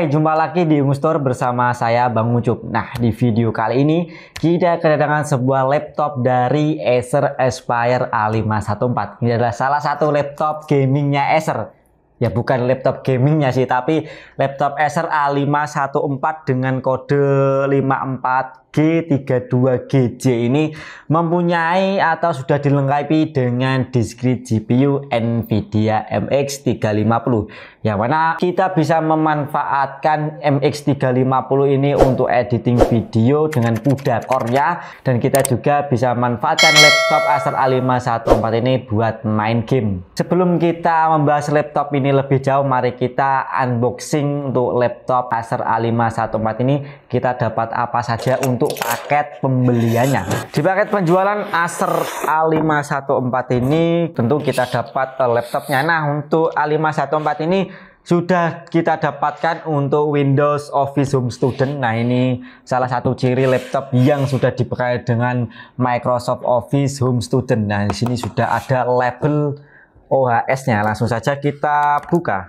Hai, jumpa lagi di Ungustor bersama saya Bang Ucup. Nah, di video kali ini kita kedatangan sebuah laptop dari Acer Aspire A514. Ini adalah salah satu laptop gamingnya Acer ya bukan laptop gamingnya sih tapi laptop Acer A514 dengan kode 54G32GJ ini mempunyai atau sudah dilengkapi dengan discrete GPU Nvidia MX350 yang mana kita bisa memanfaatkan MX350 ini untuk editing video dengan kuda core ya dan kita juga bisa manfaatkan laptop Acer A514 ini buat main game sebelum kita membahas laptop ini ini lebih jauh mari kita unboxing untuk laptop Acer A514 ini kita dapat apa saja untuk paket pembeliannya di paket penjualan Acer A514 ini tentu kita dapat eh, laptopnya nah untuk A514 ini sudah kita dapatkan untuk Windows Office Home Student. Nah ini salah satu ciri laptop yang sudah dipakai dengan Microsoft Office Home Student. Nah di sini sudah ada label OHS-nya. Langsung saja kita buka.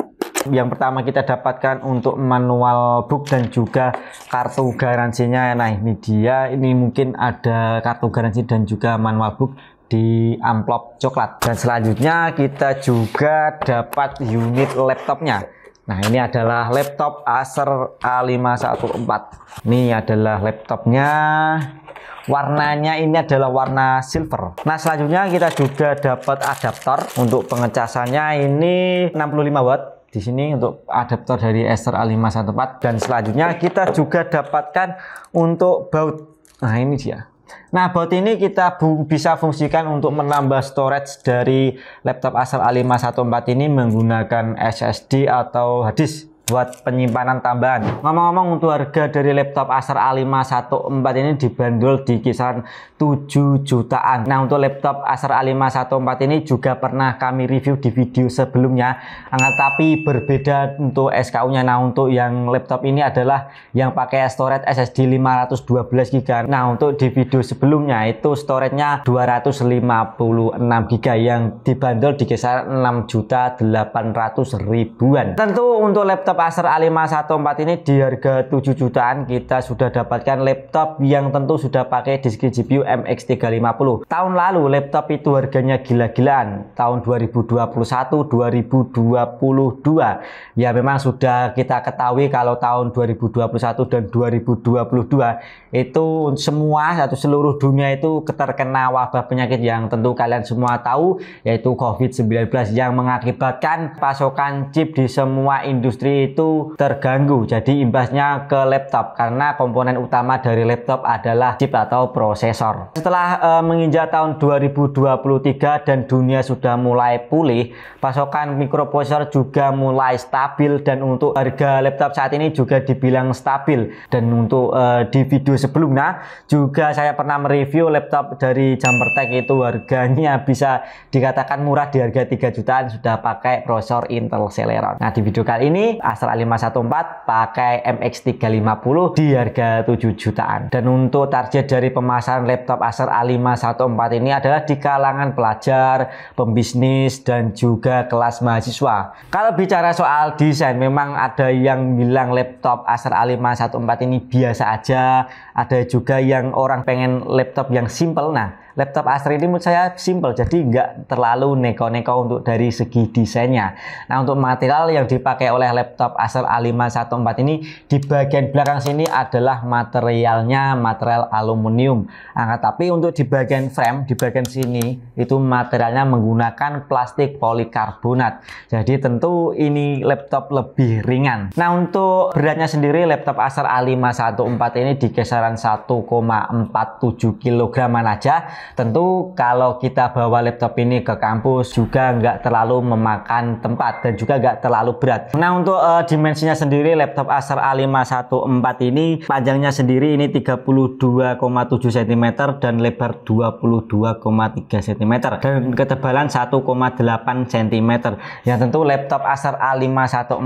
Yang pertama kita dapatkan untuk manual book dan juga kartu garansinya. Nah, ini dia. Ini mungkin ada kartu garansi dan juga manual book di amplop coklat. Dan selanjutnya kita juga dapat unit laptopnya Nah, ini adalah laptop Acer A514. Ini adalah laptopnya. Warnanya ini adalah warna silver. Nah, selanjutnya kita juga dapat adaptor untuk pengecasannya ini 65 watt di sini untuk adaptor dari Acer A514 dan selanjutnya kita juga dapatkan untuk baut. Nah, ini dia. Nah, bot ini kita bisa fungsikan untuk menambah storage dari laptop asal a 514 ini menggunakan SSD atau hard disk buat penyimpanan tambahan. Ngomong-ngomong untuk harga dari laptop Acer A514 ini dibandul di kisaran 7 jutaan. Nah, untuk laptop Acer A514 ini juga pernah kami review di video sebelumnya. Nah, tapi berbeda untuk SKU-nya. Nah, untuk yang laptop ini adalah yang pakai storage SSD 512 GB. Nah, untuk di video sebelumnya itu storage-nya 256 GB yang dibandul di kisaran 6 juta 800 ribuan. Tentu untuk laptop pasar A514 ini di harga 7 jutaan kita sudah dapatkan laptop yang tentu sudah pakai disk GPU MX350. Tahun lalu laptop itu harganya gila-gilaan. Tahun 2021 2022 ya memang sudah kita ketahui kalau tahun 2021 dan 2022 itu semua satu seluruh dunia itu terkena wabah penyakit yang tentu kalian semua tahu yaitu COVID-19 yang mengakibatkan pasokan chip di semua industri itu terganggu. Jadi imbasnya ke laptop karena komponen utama dari laptop adalah chip atau prosesor. Setelah e, menginjak tahun 2023 dan dunia sudah mulai pulih, pasokan mikroprosesor juga mulai stabil dan untuk harga laptop saat ini juga dibilang stabil. Dan untuk e, di video sebelumnya juga saya pernah mereview laptop dari Jumpertech itu harganya bisa dikatakan murah di harga 3 jutaan sudah pakai prosesor Intel Celeron. Nah, di video kali ini Astra 514 pakai MX350 di harga 7 jutaan. Dan untuk target dari pemasaran laptop Acer A514 ini adalah di kalangan pelajar, pembisnis, dan juga kelas mahasiswa. Kalau bicara soal desain, memang ada yang bilang laptop Acer A514 ini biasa aja, ada juga yang orang pengen laptop yang simple. Nah, laptop Acer ini menurut saya simple jadi nggak terlalu neko-neko untuk dari segi desainnya nah untuk material yang dipakai oleh laptop Acer A514 ini di bagian belakang sini adalah materialnya material aluminium nah, tapi untuk di bagian frame di bagian sini itu materialnya menggunakan plastik polikarbonat jadi tentu ini laptop lebih ringan nah untuk beratnya sendiri laptop Acer A514 ini di kisaran 1,47 kg aja Tentu kalau kita bawa laptop ini ke kampus juga nggak terlalu memakan tempat dan juga nggak terlalu berat. Nah untuk uh, dimensinya sendiri laptop Acer A514 ini panjangnya sendiri ini 32,7 cm dan lebar 22,3 cm dan ketebalan 1,8 cm. Ya tentu laptop Acer A514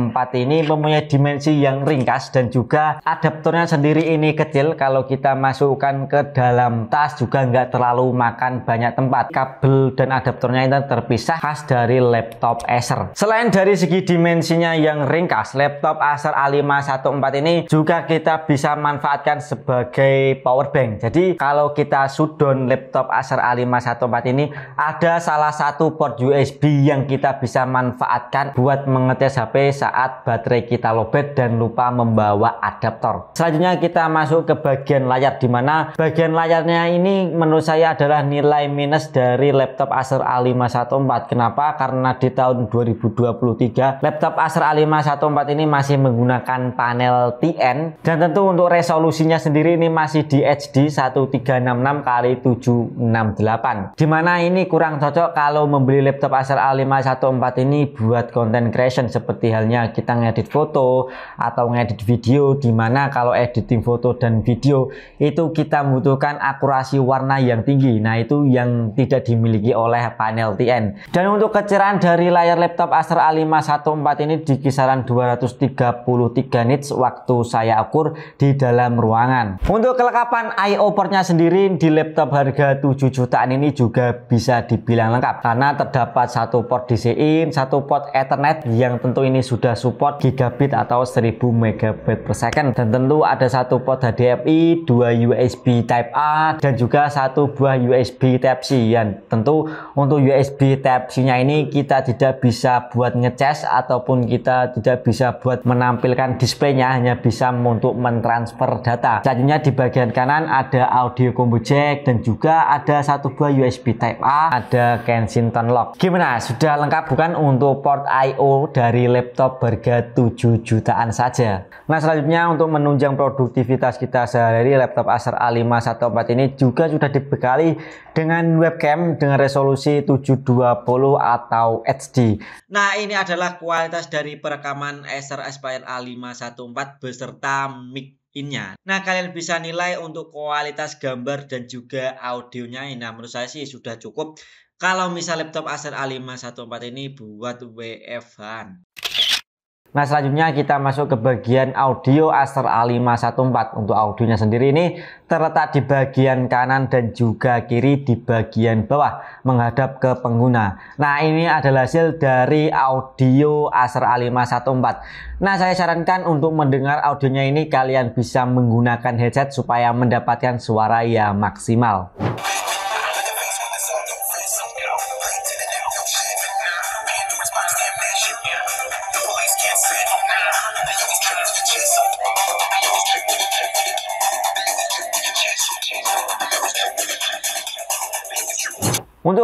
ini mempunyai dimensi yang ringkas dan juga adaptornya sendiri ini kecil kalau kita masukkan ke dalam tas juga nggak terlalu tahu makan banyak tempat. Kabel dan adaptornya itu terpisah khas dari laptop Acer. Selain dari segi dimensinya yang ringkas, laptop Acer A514 ini juga kita bisa manfaatkan sebagai power bank. Jadi kalau kita sudon laptop Acer A514 ini ada salah satu port USB yang kita bisa manfaatkan buat mengetes HP saat baterai kita lobet dan lupa membawa adaptor. Selanjutnya kita masuk ke bagian layar dimana bagian layarnya ini menurut saya adalah nilai minus dari laptop Acer A514. Kenapa? Karena di tahun 2023 laptop Acer A514 ini masih menggunakan panel TN dan tentu untuk resolusinya sendiri ini masih di HD 1366 kali 768. Dimana ini kurang cocok kalau membeli laptop Acer A514 ini buat content creation seperti halnya kita ngedit foto atau ngedit video dimana kalau editing foto dan video itu kita membutuhkan akurasi warna yang tinggi tinggi. Nah, itu yang tidak dimiliki oleh panel TN. Dan untuk kecerahan dari layar laptop Acer A514 ini di kisaran 233 nits waktu saya ukur di dalam ruangan. Untuk kelengkapan IO portnya sendiri di laptop harga 7 jutaan ini juga bisa dibilang lengkap karena terdapat satu port DC in satu port Ethernet yang tentu ini sudah support gigabit atau 1000 megabit per second dan tentu ada satu port HDMI, dua USB Type A dan juga satu buah adalah USB Type-C ya. Tentu untuk USB Type-C-nya ini kita tidak bisa buat ngecas ataupun kita tidak bisa buat menampilkan displaynya hanya bisa untuk mentransfer data. Selanjutnya di bagian kanan ada audio combo jack dan juga ada satu buah USB Type A, ada Kensington lock. Gimana? Sudah lengkap bukan untuk port I/O dari laptop harga 7 jutaan saja. Nah, selanjutnya untuk menunjang produktivitas kita sehari-hari laptop Acer A5 ini juga sudah dibekali sekali dengan webcam dengan resolusi 720 atau HD. Nah, ini adalah kualitas dari perekaman Acer Aspire A514 beserta mic innya. Nah, kalian bisa nilai untuk kualitas gambar dan juga audionya. ini. Nah, menurut saya sih sudah cukup kalau misal laptop Acer A514 ini buat WF WFH. Nah selanjutnya kita masuk ke bagian audio Acer A514 Untuk audionya sendiri ini terletak di bagian kanan dan juga kiri di bagian bawah menghadap ke pengguna Nah ini adalah hasil dari audio Acer A514 Nah saya sarankan untuk mendengar audionya ini kalian bisa menggunakan headset supaya mendapatkan suara yang maksimal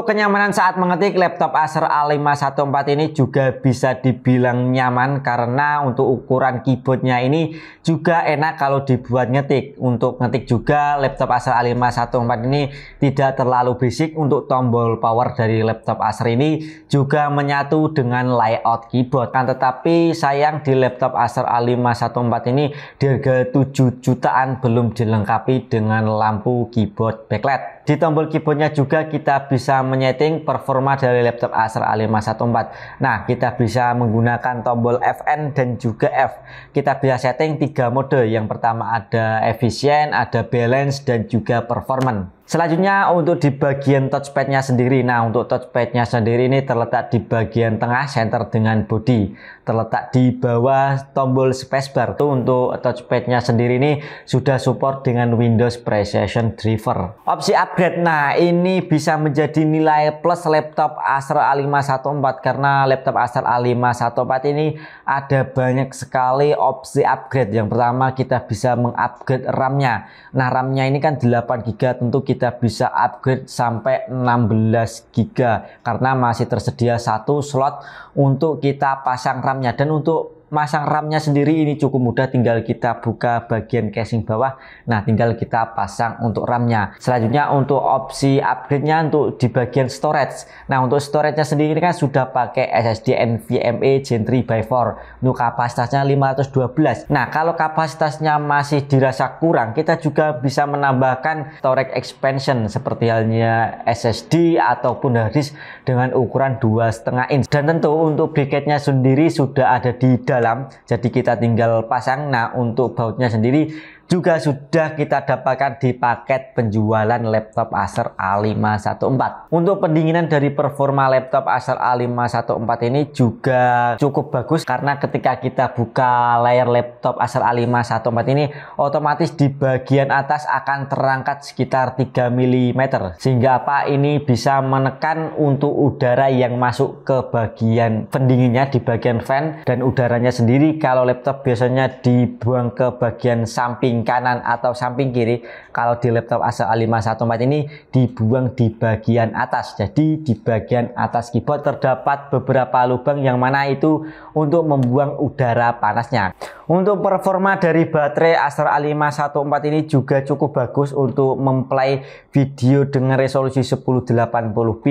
Untuk kenyamanan saat mengetik, laptop Acer a 514 ini juga bisa dibilang nyaman karena untuk ukuran keyboardnya ini juga enak kalau dibuat ngetik. Untuk ngetik juga, laptop Acer a 514 ini tidak terlalu basic untuk tombol power dari laptop Acer ini juga menyatu dengan layout keyboard. Kan tetapi sayang di laptop Acer a 514 ini di harga 7 jutaan belum dilengkapi dengan lampu keyboard backlight. Di tombol keyboardnya juga kita bisa menyeting performa dari laptop Acer A514. Nah, kita bisa menggunakan tombol Fn dan juga F. Kita bisa setting tiga mode. Yang pertama ada efisien, ada balance, dan juga performance. Selanjutnya untuk di bagian touchpadnya sendiri. Nah untuk touchpadnya sendiri ini terletak di bagian tengah center dengan body. Terletak di bawah tombol spacebar. Itu untuk touchpadnya sendiri ini sudah support dengan Windows Precision Driver. Opsi upgrade. Nah ini bisa menjadi nilai plus laptop Acer A514 karena laptop Acer A514 ini ada banyak sekali opsi upgrade. Yang pertama kita bisa mengupgrade RAM-nya. Nah RAM-nya ini kan 8 GB tentu kita kita bisa upgrade sampai 16 GB karena masih tersedia satu slot untuk kita pasang RAM-nya dan untuk masang ramnya sendiri ini cukup mudah tinggal kita buka bagian casing bawah nah tinggal kita pasang untuk ramnya selanjutnya untuk opsi upgrade nya untuk di bagian storage nah untuk storage nya sendiri kan sudah pakai SSD NVMe Gen 3 by 4 untuk kapasitasnya 512 nah kalau kapasitasnya masih dirasa kurang kita juga bisa menambahkan storage expansion seperti halnya SSD ataupun harddisk dengan ukuran 2,5 inch dan tentu untuk bracket-nya sendiri sudah ada di dalam dalam jadi kita tinggal pasang nah untuk bautnya sendiri juga sudah kita dapatkan di paket penjualan laptop Acer A514. Untuk pendinginan dari performa laptop Acer A514 ini juga cukup bagus karena ketika kita buka layar laptop Acer A514 ini otomatis di bagian atas akan terangkat sekitar 3 mm sehingga apa ini bisa menekan untuk udara yang masuk ke bagian pendinginnya di bagian fan dan udaranya sendiri kalau laptop biasanya dibuang ke bagian samping samping kanan atau samping kiri kalau di laptop Acer A514 ini dibuang di bagian atas jadi di bagian atas keyboard terdapat beberapa lubang yang mana itu untuk membuang udara panasnya untuk performa dari baterai Acer A514 ini juga cukup bagus untuk memplay video dengan resolusi 1080p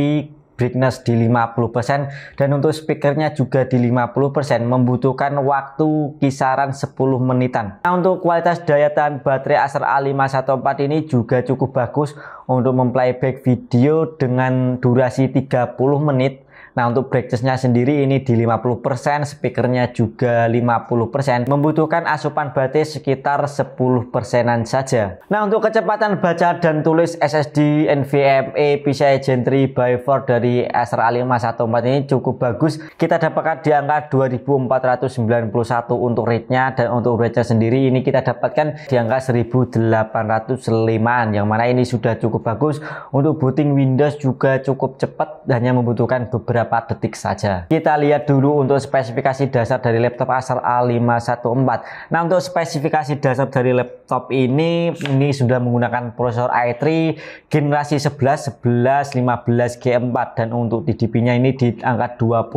brightness di 50% dan untuk speakernya juga di 50% membutuhkan waktu kisaran 10 menitan. Nah, untuk kualitas daya tahan baterai Acer A514 ini juga cukup bagus untuk memplayback video dengan durasi 30 menit Nah untuk brightnessnya sendiri ini di 50%, speakernya juga 50%, membutuhkan asupan baterai sekitar 10%an saja. Nah untuk kecepatan baca dan tulis SSD NVMe PCIe Gen 3 by 4 dari Acer A514 ini cukup bagus. Kita dapatkan di angka 2491 untuk rate-nya dan untuk brightness sendiri ini kita dapatkan di angka 1805 yang mana ini sudah cukup bagus. Untuk booting Windows juga cukup cepat hanya membutuhkan beberapa beberapa detik saja. Kita lihat dulu untuk spesifikasi dasar dari laptop Acer A514. Nah, untuk spesifikasi dasar dari laptop ini ini sudah menggunakan prosesor i3 generasi 11, 11, 15 G4 dan untuk TDP-nya ini di angka 28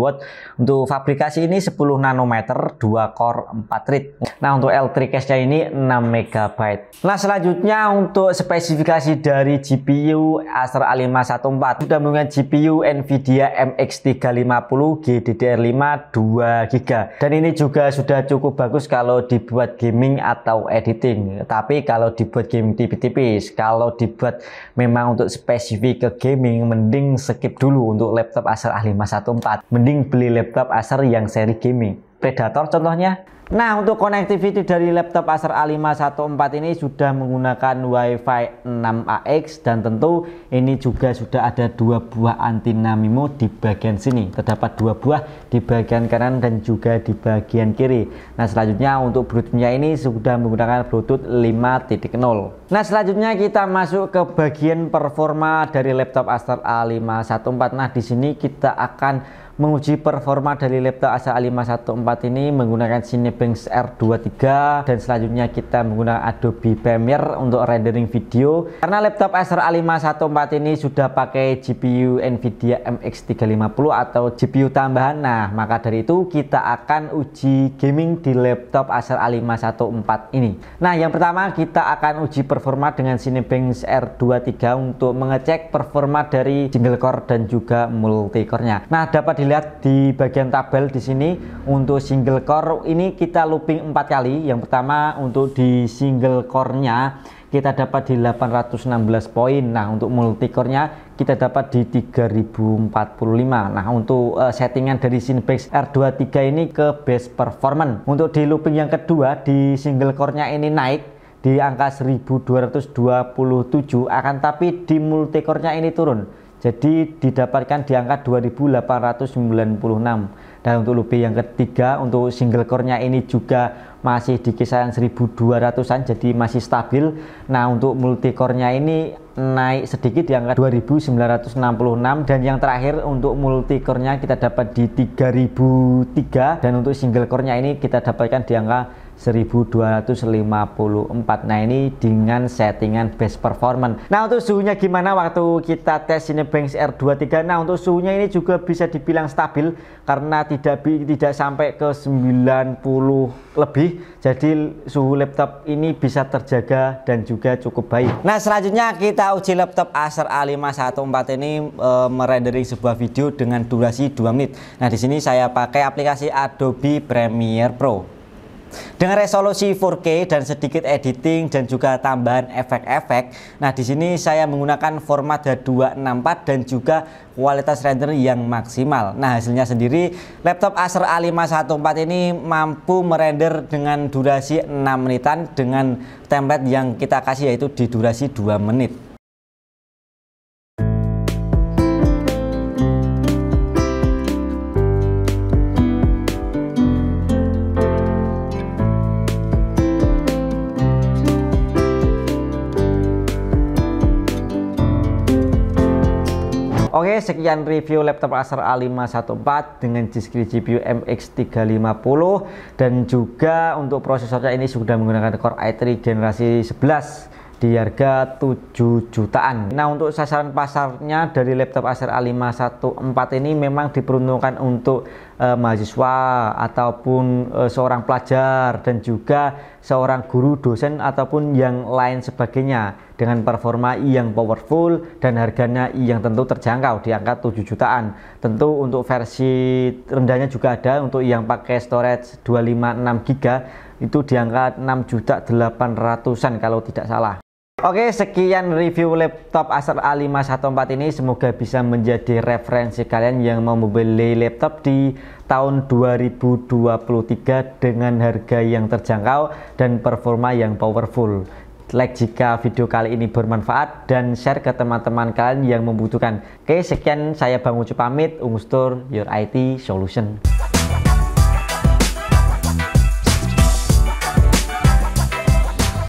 watt. Untuk fabrikasi ini 10 nanometer, 2 core 4 thread. Nah, untuk L3 cache-nya ini 6 MB. Nah, selanjutnya untuk spesifikasi dari GPU Acer A514 sudah menggunakan GPU NVIDIA Nvidia MX350 GDDR5 2 GB dan ini juga sudah cukup bagus kalau dibuat gaming atau editing tapi kalau dibuat gaming tipis-tipis kalau dibuat memang untuk spesifik ke gaming mending skip dulu untuk laptop Acer A514 mending beli laptop Acer yang seri gaming Predator contohnya Nah untuk connectivity dari laptop Acer A514 ini sudah menggunakan WiFi 6AX dan tentu ini juga sudah ada dua buah antena MIMO di bagian sini terdapat dua buah di bagian kanan dan juga di bagian kiri nah selanjutnya untuk Bluetoothnya ini sudah menggunakan Bluetooth 5.0 nah selanjutnya kita masuk ke bagian performa dari laptop Acer A514 nah di sini kita akan menguji performa dari laptop Acer A514 ini menggunakan Cinebench R23 dan selanjutnya kita menggunakan Adobe Premiere untuk rendering video karena laptop Acer A514 ini sudah pakai GPU Nvidia MX350 atau GPU tambahan nah maka dari itu kita akan uji gaming di laptop Acer A514 ini nah yang pertama kita akan uji performa dengan Cinebench R23 untuk mengecek performa dari single core dan juga multi core nya nah dapat lihat di bagian tabel di sini untuk single core ini kita looping empat kali. Yang pertama untuk di single core-nya kita dapat di 816 poin. Nah, untuk multi core-nya kita dapat di 3045. Nah, untuk uh, settingan dari Cinebench R23 ini ke base performance. Untuk di looping yang kedua di single core-nya ini naik di angka 1227 akan tapi di multi core nya ini turun jadi didapatkan di angka 2896 dan untuk lebih yang ketiga untuk single core-nya ini juga masih di kisaran 1200-an jadi masih stabil. Nah, untuk multi core-nya ini naik sedikit di angka 2966 dan yang terakhir untuk multi core-nya kita dapat di 3003 dan untuk single core-nya ini kita dapatkan di angka 1254 nah ini dengan settingan best performance nah untuk suhunya gimana waktu kita tes Cinebenx R23 nah untuk suhunya ini juga bisa dibilang stabil karena tidak tidak sampai ke 90 lebih jadi suhu laptop ini bisa terjaga dan juga cukup baik nah selanjutnya kita uji laptop Acer A514 ini e, merendering sebuah video dengan durasi 2 menit nah di sini saya pakai aplikasi Adobe Premiere Pro dengan resolusi 4K dan sedikit editing dan juga tambahan efek-efek, nah di sini saya menggunakan format 264 dan juga kualitas render yang maksimal. Nah hasilnya sendiri, laptop Acer A514 ini mampu merender dengan durasi 6 menitan dengan template yang kita kasih yaitu di durasi 2 menit. Oke, sekian review laptop Acer A514 dengan g GPU MX350 dan juga untuk prosesornya ini sudah menggunakan Core i3 generasi 11 di harga 7 jutaan. Nah, untuk sasaran pasarnya dari laptop Acer A514 ini memang diperuntukkan untuk eh, mahasiswa ataupun eh, seorang pelajar dan juga seorang guru, dosen ataupun yang lain sebagainya dengan performa i yang powerful dan harganya i yang tentu terjangkau di angka 7 jutaan. Tentu untuk versi rendahnya juga ada untuk yang pakai storage 256 GB itu di angka 6 juta 800-an kalau tidak salah. Oke, sekian review laptop Acer a 514 ini. Semoga bisa menjadi referensi kalian yang mau membeli laptop di tahun 2023 dengan harga yang terjangkau dan performa yang powerful like jika video kali ini bermanfaat dan share ke teman-teman kalian yang membutuhkan. Oke, sekian saya Bang Ucu pamit, Ungstur Your IT Solution.